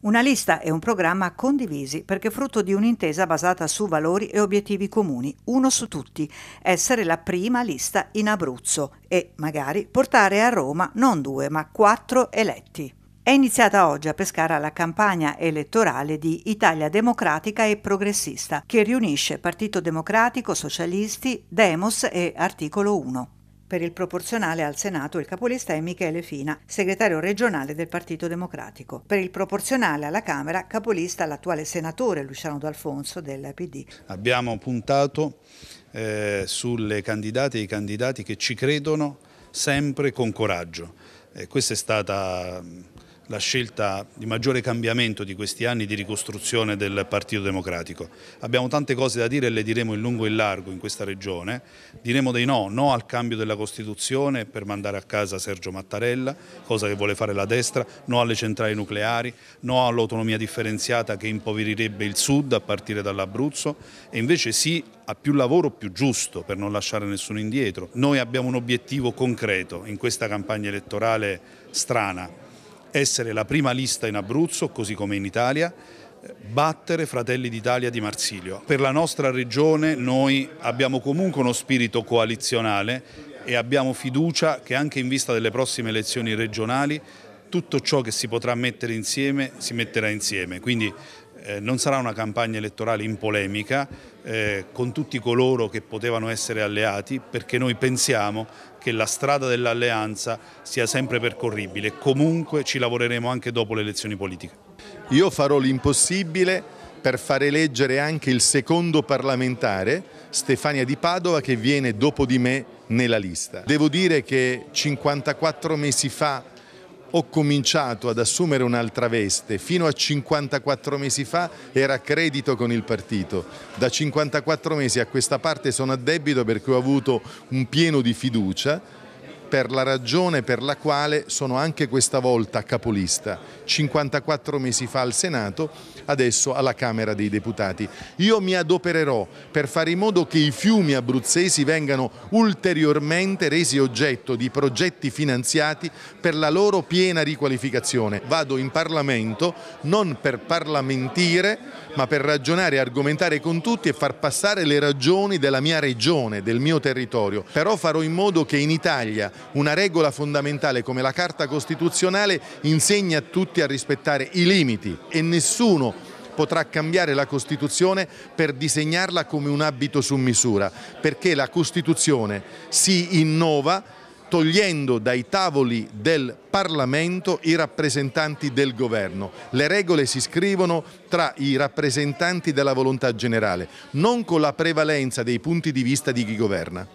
Una lista e un programma condivisi perché frutto di un'intesa basata su valori e obiettivi comuni, uno su tutti, essere la prima lista in Abruzzo e magari portare a Roma non due ma quattro eletti. È iniziata oggi a Pescara la campagna elettorale di Italia Democratica e Progressista, che riunisce Partito Democratico, Socialisti, Demos e Articolo 1. Per il proporzionale al Senato il capolista è Michele Fina, segretario regionale del Partito Democratico. Per il proporzionale alla Camera, capolista l'attuale senatore Luciano D'Alfonso del PD. Abbiamo puntato eh, sulle candidate e i candidati che ci credono sempre con coraggio. Eh, questa è stata la scelta di maggiore cambiamento di questi anni di ricostruzione del Partito Democratico. Abbiamo tante cose da dire e le diremo in lungo e in largo in questa regione. Diremo dei no, no al cambio della Costituzione per mandare a casa Sergio Mattarella, cosa che vuole fare la destra, no alle centrali nucleari, no all'autonomia differenziata che impoverirebbe il Sud a partire dall'Abruzzo e invece sì a più lavoro più giusto per non lasciare nessuno indietro. Noi abbiamo un obiettivo concreto in questa campagna elettorale strana essere la prima lista in Abruzzo, così come in Italia, battere Fratelli d'Italia di Marsilio. Per la nostra regione noi abbiamo comunque uno spirito coalizionale e abbiamo fiducia che anche in vista delle prossime elezioni regionali tutto ciò che si potrà mettere insieme si metterà insieme. Quindi eh, non sarà una campagna elettorale in polemica eh, con tutti coloro che potevano essere alleati perché noi pensiamo che la strada dell'alleanza sia sempre percorribile. Comunque ci lavoreremo anche dopo le elezioni politiche. Io farò l'impossibile per far eleggere anche il secondo parlamentare, Stefania Di Padova, che viene dopo di me nella lista. Devo dire che 54 mesi fa ho cominciato ad assumere un'altra veste. Fino a 54 mesi fa era a credito con il partito. Da 54 mesi a questa parte sono a debito perché ho avuto un pieno di fiducia per la ragione per la quale sono anche questa volta capolista, 54 mesi fa al Senato, adesso alla Camera dei Deputati. Io mi adopererò per fare in modo che i fiumi abruzzesi vengano ulteriormente resi oggetto di progetti finanziati per la loro piena riqualificazione. Vado in Parlamento non per parlamentire, ma per ragionare, e argomentare con tutti e far passare le ragioni della mia regione, del mio territorio. Però farò in modo che in Italia una regola fondamentale come la Carta Costituzionale insegna a tutti a rispettare i limiti e nessuno potrà cambiare la Costituzione per disegnarla come un abito su misura, perché la Costituzione si innova togliendo dai tavoli del Parlamento i rappresentanti del governo. Le regole si scrivono tra i rappresentanti della volontà generale, non con la prevalenza dei punti di vista di chi governa.